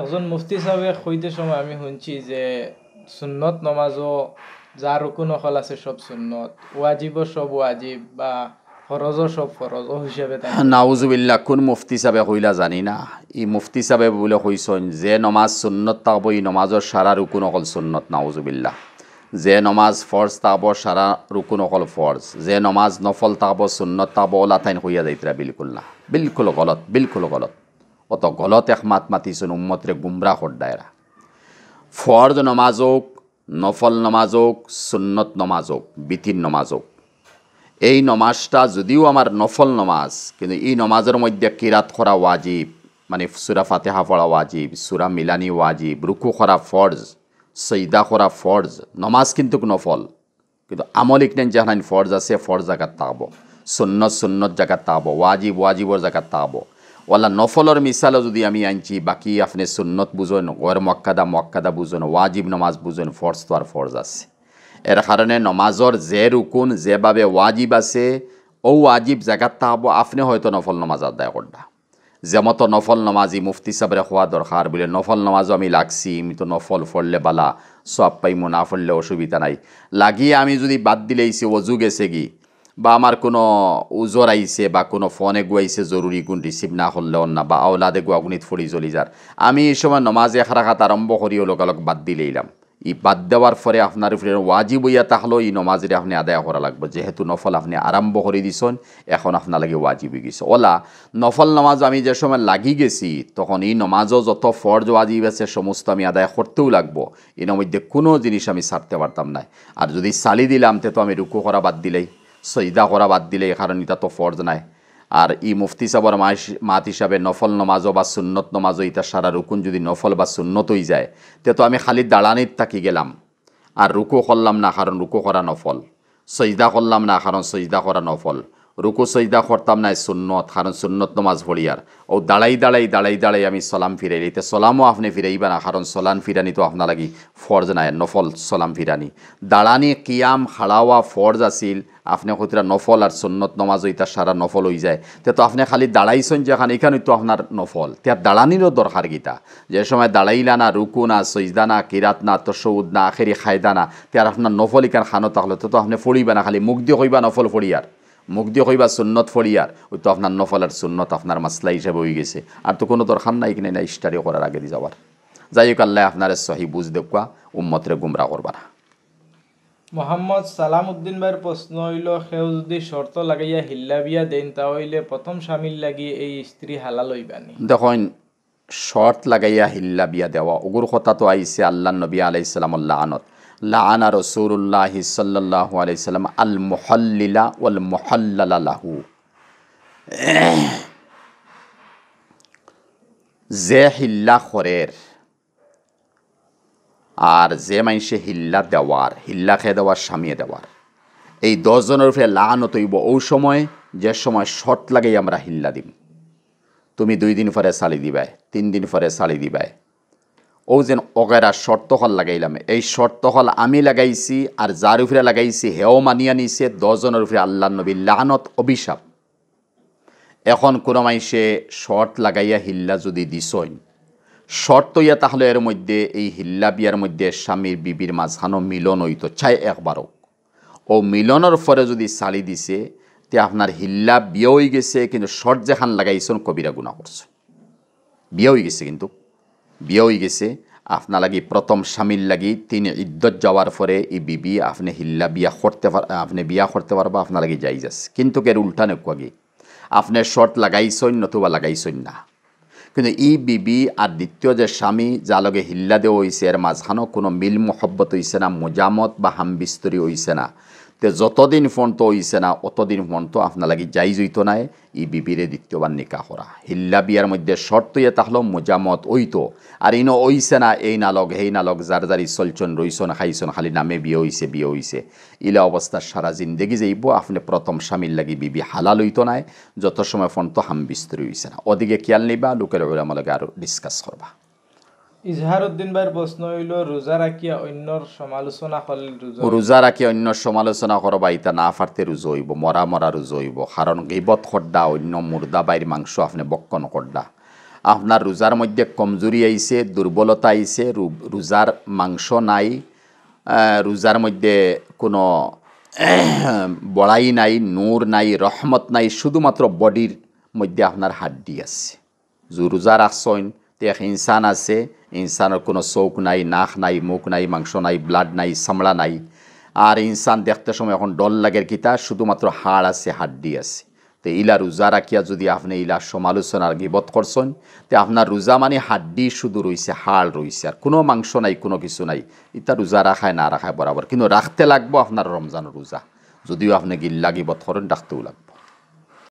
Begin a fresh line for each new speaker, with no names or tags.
একজন মুফতি সাহেবে হইতে সময় আমি শুনছি যে সুন্নত নমাজও যা রুকুন অকল আছে সব সুন্নত ওয়াজিবও সব ওয়াজিব বা ফরজও সব ফরজ হিসাবে নাউজুবিল্লা কোন মুফতি হিসাবে হইলা জানি না ই মুফতি হিসাবে বলে হইসন যে নমাজ সুন্নত তাব ই নমাজের সারা রুকুন অকল সুন্নত নাউজুবিল্লা যে নমাজ ফর্জ তাব সারা রুকুন অকল ফর্জ যে নমাজ নফল তাব সুন্নত তাব ওলাথাইন হইয়া যাইতরা বিলকুল না বিলকুল গলত বিলকুল গলত অত গলত একমাত মাতিছেন উম্মতরে গুমরা সদায়রা ফর্জ নমাজ হোক নফল নমাজ হোক সুন্নত নমাজ হোক বিথির নমাজ হোক এই নমাজটা যদিও আমার নফল নমাজ কিন্তু এই নমাজের মধ্যে কিরাত করা ওয়াজিব মানে সুরা ফাতেহা পড়া ওয়াজিব সুরা মিলানি ওয়াজিব রুকু কৰা ফর্জ সৈদা কৰা ফর্জ নমাজ কিন্তু নফল কিন্তু আমলিক নেন যেখানে ফর্জ আছে ফর্জ জায়গা তাব সুন্নত সুন্নত জায়গা তাব ওয়াজিব ওয়াজিবর জায়গা তাব ওয়ালা নফলর মিসালও যদি আমি আনছি বাকি আপনি সুন্নত বুঝুন ওয়ের মক্কাদা মক্কাদা বুঝুন ওয়াজিব নমাজ বুঝুন ফর্জ তো আর ফর্জ আছে এর কারণে নমাজর যে রুকুন যেভাবে ওয়াজিব আছে ও ওয়াজিব জায়গার তা হব আপনি হয়তো নফল নমাজ আদায় যে মতো নফল নমাজি মুফতি সাবরে খোয়া দরকার বলে নফল নমাজও আমি লাগছি আমি তো নফল ফললে বালা সব পাইমো না ফললে অসুবিধা নাই লাগিয়ে আমি যদি বাদ দিলেইছি অজু গেছে গিয়ে বা আমার কোনো উজর আইসে বা কোনো ফোনে গুয়াইছে জরুরি গুণ রিসিভ না হলে অন্য বা আওলাদে গুয়াগুণিত ফুড়ি জ্বলি যার আমি এই সময় নমাজে হারাখাত আরম্ভ করিও লোকালক বাদ দিলেইলাম ই বাদ দেওয়ার পরে আপনার উপরে ওয়াজিব হইয়া তাহলেও এই নমাজের আপনি আদায় করা লাগবে যেহেতু নফল আপনি আরম্ভ করে দিছেন এখন আপনার লাগে ওয়াজিব হয়ে গেছে ওলা নফল নমাজ আমি যে সময় লাগি গেছি তখন এই নমাজও যত ফর্জ ওয়াজিব আছে সমস্ত আমি আদায় করতেও লাগবো এর মধ্যে কোনো জিনিস আমি ছাড়তে পারতাম না আর যদি সালি দিলাম তে তো আমি রুকু করা বাদ দিলেই সইদা করা বাদ দিলে কারণ এটা তো ফর্জ নাই আর ই মুফতি সাবর মাত হিসাবে নফল নমাজও বা সুন্নত নমাজও এটা সারা রুকুন যদি নফল বা সুন্নতই যায় তে তো আমি খালি দাঁড়ানির থাকি গেলাম আর রুকু করলাম না কারণ রুকু করা নফল সইদা করলাম না কারণ সইদা করা নফল রুকু সজদা করতাম নাই সুন্নত কারণ সুন্নত নমাজ ভরিয়ার ও দাঁড়াই দাঁড়াই দাঁড়াই দাঁড়াই আমি সলাম ফিরাই লিতে সলামও আপনি ফিরাইবা না কারণ সলান ফিরানি তো আপনার লাগি ফর্জ নাই নফল সলাম ফিরানি দাঁড়ানি কিয়াম হারাওয়া ফর্জ আছিল আপনি কতটা নফল আর সুন্নত নমাজ ওইটা সারা নফল হয়ে যায় তে তো আপনি খালি দাঁড়াইছেন যে এখানে তো আপনার নফল তে দাঁড়ানিরও দরকার গীতা যে সময় দাঁড়াইলা না রুকু না সইজদা না কিরাত না তসৌদ না আখেরি খায়দা না তে আর আপনার নফল ইকান খানো তাহলে তো আপনি ফড়িবা না খালি মুখ দিয়ে কইবা নফল ফড়িয়ার মুখ দিয়ে কইবা সুন্নত ফড়িয়ার ওই তো আপনার নফলের সুন্নত আপনার মাসলা হিসাবে হয়ে গেছে আর তো কোনো দরকার নাই কিনে নাই স্টাডি করার আগে দিয়ে যাওয়ার যাই হোক আল্লাহ আপনার সহি বুঝ দেখা উম্মতরে গুমরা করবা না মোহাম্মদ সালাম উদ্দিন ভাইয়ের প্রশ্ন হইল সেও যদি শর্ত লাগাইয়া হিল্লা বিয়া দেন তা হইলে প্রথম স্বামীর লাগি এই স্ত্রী হালাল হইবানি দেখেন শর্ত লাগাইয়া হিল্লা বিয়া দেওয়া ওগুর কথা তো আইসে আল্লাহ নবী আলাইসাল্লামল্লা আনত লানা রসুল্লাহ সাল্লাহ আলাইসাল্লাম আল মহল্লিলা ওয়াল মহল্লালাহু যে হিল্লা খরের আর যে মাইসে হিল্লা দেওয়ার হিল্লা খেয়ে দেওয়ার স্বামী দেওয়ার এই দশজনের উপরে লানত হইব ওই সময় যে সময় শর্ট লাগাই আমরা হিল্লা দিই তুমি দুই দিন পরে চালি দিবাই তিন দিন পরে চালি দিবাই ও যেন অগেরা শর্ত হল লাগাইলাম এই শর্ত হল আমি লাগাইছি আর যার উপরে লাগাইছি হেও মানি আনিছে দশজনের উপরে আল্লাহ নবী লাহানত অভিশাপ এখন কোনো মাইসে শর্ট লাগাইয়া হিল্লা যদি দিছইন শর্ত ইয়া তাহলে এর মধ্যে এই হিল্লা বিয়ার মধ্যে স্বামীর বিবির মাঝখানো মিলন হইত চাই একবারও ও মিলনের পরে যদি চালি দিছে তে আপনার হিল্লা বিয়ে হয়ে গেছে কিন্তু শর্ট যেখান লাগাইছেন কবিরা গুণা করছে বিয়ে হয়ে গেছে কিন্তু বিয়ে হয়ে গেছে আপনার লাগি প্রথম স্বামীর লাগি তিনি ইদ্যত যাওয়ার পরে এই বিবি আপনি হিল্লা বিয়া করতে পার আপনি বিয়া করতে পারবা আপনার লাগি যাই যাস কিন্তু কে উল্টা নেকুয়াগি আপনি শর্ট লাগাইছেন নতুবা লাগাইছেন না কিন্তু ই বিবি আর দ্বিতীয় যে স্বামী যা লগে হিল্লা দেওয়া হয়েছে এর মাঝখানো কোনো মিল মোহব্বত হয়েছে না মোজামত বা হামবিস্তরি হয়েছে না তে যতদিন ফোনটো হইছে না অতদিন ফোনটো আপনার লাগি যাই জইত নাই ই বিবিরে দ্বিতীয়বার নিকা করা হিল্লা বিয়ার মধ্যে শর্ত ইয়ে তাহলে মোজামত ওইতো আর ইনো ওইছে না এই নালক হেই নালক যার যার ইসলচন রইছন খাইছন খালি নামে বিয়ে হইছে বিয়ে হইছে ইলা অবস্থা সারা জিন্দেগি যাইব আপনি প্রথম স্বামীর লাগি বিবি হালাল হইতো নাই যত সময় ফোনটো হাম বিস্তরি হইছে না ওদিকে খেয়াল নিবা লোকের ওলামালকে আরও ডিসকাস করবা ইজহারউদ্দিন ভাইয়ের প্রশ্ন হইল রোজা রাখিয়া অন্যর সমালোচনা করলে রোজা রোজা রাখিয়া অন্য সমালোচনা করবা ইতা না ফারতে রোজা হইব মরা মরা রোজা হইব কারণ গিবত খড্ডা অন্য মুর্দা বাইর মাংস আপনি বক্ষণ খড্ডা আপনার রোজার মধ্যে কমজোরি আইছে দুর্বলতা আইছে রোজার মাংস নাই রোজার মধ্যে কোনো বড়াই নাই নূর নাই রহমত নাই শুধুমাত্র বডির মধ্যে আপনার হাড্ডি আছে রোজা রাখছ তো এক ইনসান আছে ইনসানের কোনো চোখ নাই নাক নাই মুখ নাই মাংস নাই ব্লাড নাই চামড়া নাই আর ইনসান দেখতে সময় এখন ডল লাগের কিতা শুধুমাত্র হাড় আছে হাড্ডি আছে তো ইলা রোজা রাখিয়া যদি আপনি ইলা সমালোচনার গিবত করছেন তো আপনার রোজা মানে হাড্ডি শুধু রয়েছে হাড় রয়েছে আর কোনো মাংস নাই কোনো কিছু নাই ইটা রোজা রাখায় না রাখায় বরাবর কিন্তু রাখতে লাগবো আপনার রমজান রোজা যদিও আপনি গিল্লা গিবত করেন রাখতেও লাগবে